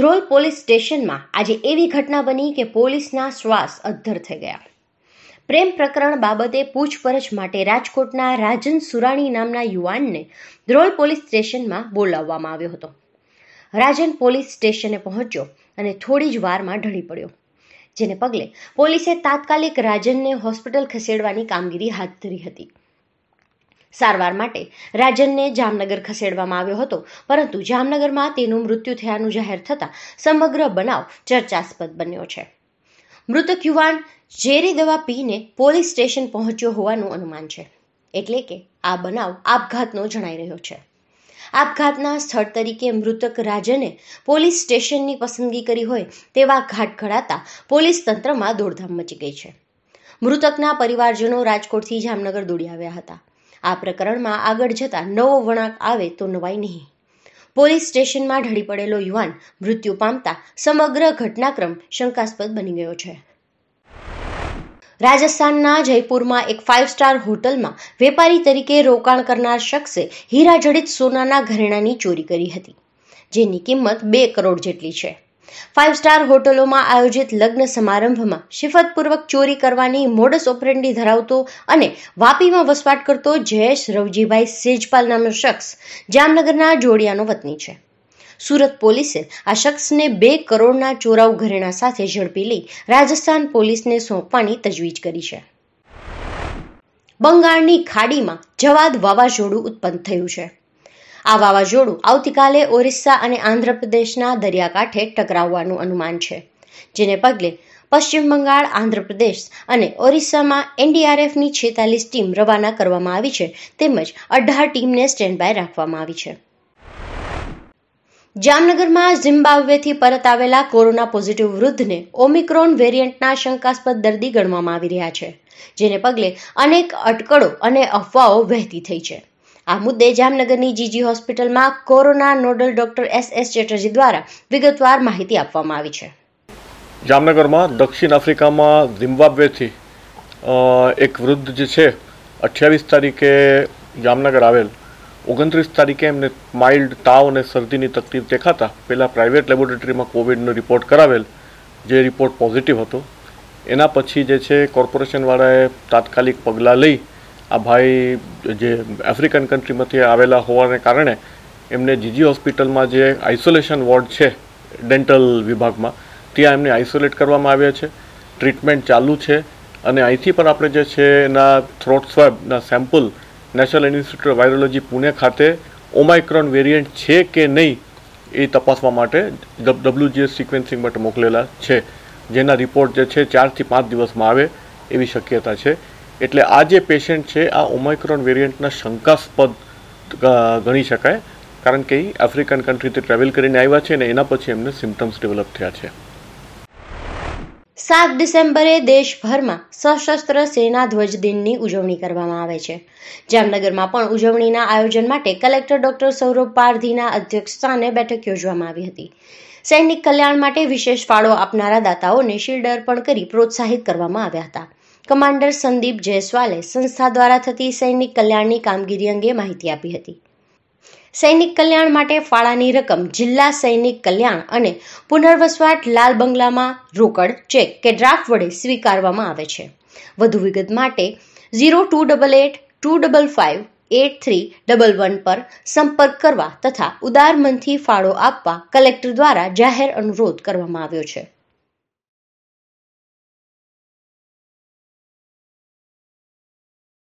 Dhrol police સ્ટેશનમાં આજે એવી ઘટના બની કે પોલીસના શ્વાસ અધ્ધર થઈ ગયા પ્રેમ પ્રકરણ બાબતે પૂછપરછ માટે રાજકોટના રાજન સુરાણી નામના યુવાનને ધ્રોલ પોલીસ સ્ટેશનમાં બોલાવવામાં આવ્યો હતો રાજન પોલીસ સ્ટેશને પહોંચ્યો અને થોડી જ વારમાં ઢળી પડ્યો જેને પગલે પોલીસે તાત્કાલિક રાજનને હોસ્પિટલ ખસેડવાની કામગીરી હાથ ધરી હતી સારવાર માટે રાજનને જામનગર ખસેડવામાં આવ્યો હતો પરંતુ જામનગરમાં તેનું મૃત્યુ થયાનું જાહેર થતાં સમગ્ર બનાવ ચર્ચાસ્પદ બન્યો છે મૃતક યુવાન ઝેરી દવા પીને પોલીસ સ્ટેશન પહોંચ્યો હોવાનું અનુમાન છે એટલે કે આ બનાવ આપઘાતનો જણાઈ રહ્યો છે આપઘાતના સ્થળ તરીકે મૃતક રાજને પોલીસ સ્ટેશનની પસંદગી કરી હોય તેવા ઘાટ ઘડાતા પોલીસ તંત્રમાં દોડધામ મચી ગઈ છે મૃતકના પરિવારજનો રાજકોટથી જામનગર દોડી આવ્યા હતા આ પ્રકરણમાં આગળ જતા નવો વળાંક આવે તો નવાઈ નહીં પોલીસ સ્ટેશનમાં ઢળી પડેલો યુવાન મૃત્યુ પામતા સમગ્ર ઘટનાક્રમ શંકાસ્પદ બની ગયો છે રાજસ્થાનના જયપુરમાં એક ફાઇવ સ્ટાર હોટલમાં વેપારી તરીકે રોકાણ કરનાર શખ્સે હીરા જડિત સોનાના ઘરેણાની ચોરી કરી હતી જેની કિંમત બે કરોડ જેટલી છે ફાઇવ સ્ટાર હોટલોમાં આયોજિત લગ્ન સમારંભમાં શિફતપૂર્વક ચોરી કરવાની મોડસ ઓપરેન્ડી ધરાવતો અને વાપીમાં વસવાટ કરતો જયેશ રવજીભાઈ સેજપાલ નામનો શખ્સ જામનગરના જોડિયાનો વતની છે સુરત પોલીસે આ શખ્સને બે કરોડના ચોરાઉ ઘરેણા સાથે ઝડપી લઈ રાજસ્થાન પોલીસને સોંપવાની તજવીજ કરી છે બંગાળની ખાડીમાં જવાદ વાવાઝોડું ઉત્પન્ન થયું છે આ વાવાઝોડું આવતીકાલે ઓરિસ્સા અને આંધ્રપ્રદેશના દરિયાકાંઠે ટકરાવવાનું અનુમાન છે જેને પગલે પશ્ચિમ બંગાળ આંધ્રપ્રદેશ અને ઓરિસ્સામાં એનડીઆરએફની છેતાલીસ ટીમ રવાના કરવામાં આવી છે તેમજ અઢાર ટીમને સ્ટેન્ડ બાય રાખવામાં આવી છે જામનગરમાં ઝિમ્બાબ્વેથી પરત આવેલા કોરોના પોઝિટિવ વૃદ્ધને ઓમિક્રોન વેરિયન્ટના શંકાસ્પદ દર્દી ગણવામાં આવી રહ્યા છે જેને પગલે અનેક અટકળો અને અફવાઓ વહેતી થઈ છે આ મુદ્દે જામનગરની જીજી હોસ્પિટલમાં corona nodal doctor S S Chatterjee દ્વારા વિગતવાર માહિતી આપવામાં આવી છે જામનગરમાં દક્ષિણ આફ્રિકામાં ઝિમ્બાબ્વેથી એક વૃદ્ધ જે છે અઠ્યાવીસ તારીખે જામનગર આવેલ ઓગણત્રીસ તારીખે એમને માઇલ્ડ તાવ અને શરદીની તકલીફ દેખાતા પહેલાં પ્રાઇવેટ લેબોરેટરીમાં કોવિડનો રિપોર્ટ કરાવેલ જે રિપોર્ટ પોઝિટિવ હતો એના પછી જે છે કોર્પોરેશનવાળાએ તાત્કાલિક પગલાં લઈ આ ભાઈ જે આફ્રિકન કન્ટ્રીમાંથી આવેલા હોવાને કારણે એમને જીજી હોસ્પિટલમાં જે આઇસોલેશન વોર્ડ છે ડેન્ટલ વિભાગમાં ત્યાં એમને આઇસોલેટ કરવામાં આવ્યા છે ટ્રીટમેન્ટ ચાલુ છે અને અહીંથી પણ આપણે જે છે એના થ્રોટ સ્વેબના sample National Institute of Virology Pune ખાતે ઓમાઇક્રોન વેરિયન્ટ છે કે નહીં એ તપાસવા માટે ડબ્લ્યુજીએસ સિક્વન્સિંગ માટે મોકલેલા છે જેના રિપોર્ટ જે છે ચારથી પાંચ દિવસમાં આવે એવી શક્યતા છે એટલે આ જે પેશન્ટ છે આ ઓમાઇક્રોન વેરિયન્ટના શંકાસ્પદ ગણી શકાય કારણ કે એ આફ્રિકન કન્ટ્રીથી ટ્રાવેલ કરીને આવ્યા છે અને એના પછી એમને સિમ્ટમ્સ ડેવલપ થયા છે સાત ડિસેમ્બરે દેશભરમાં સશસ્ત્ર સેના ધ્વજ દિનની ઉજવણી કરવામાં આવે છે જામનગરમાં પણ ઉજવણીના આયોજન માટે કલેક્ટર ડોક્ટર સૌરભ પારધીના અધ્યક્ષસ્થાને બેઠક યોજવામાં આવી હતી સૈનિક કલ્યાણ માટે વિશેષ ફાળો આપનારા દાતાઓને શિલ્ડ અર્પણ કરી પ્રોત્સાહિત કરવામાં આવ્યા હતા કમાન્ડર સંદીપ જયસ્વાલે સંસ્થા દ્વારા થતી સૈનિક કલ્યાણની કામગીરી અંગે માહિતી આપી હતી સૈનિક કલ્યાણ માટે ફાળાની રકમ જિલ્લા સૈનિક કલ્યાણ અને પુનર્વસવાટ લાલ બંગલામાં રોકડ ચેક કે ડ્રાફ્ટ વડે સ્વીકારવામાં આવે છે વધુ વિગત માટે zero two double eight two double five eight three double one પર સંપર્ક કરવા તથા ઉદાર મનથી ફાળો આપવા કલેક્ટર દ્વારા જાહેર અનુરોધ કરવામાં આવ્યો છે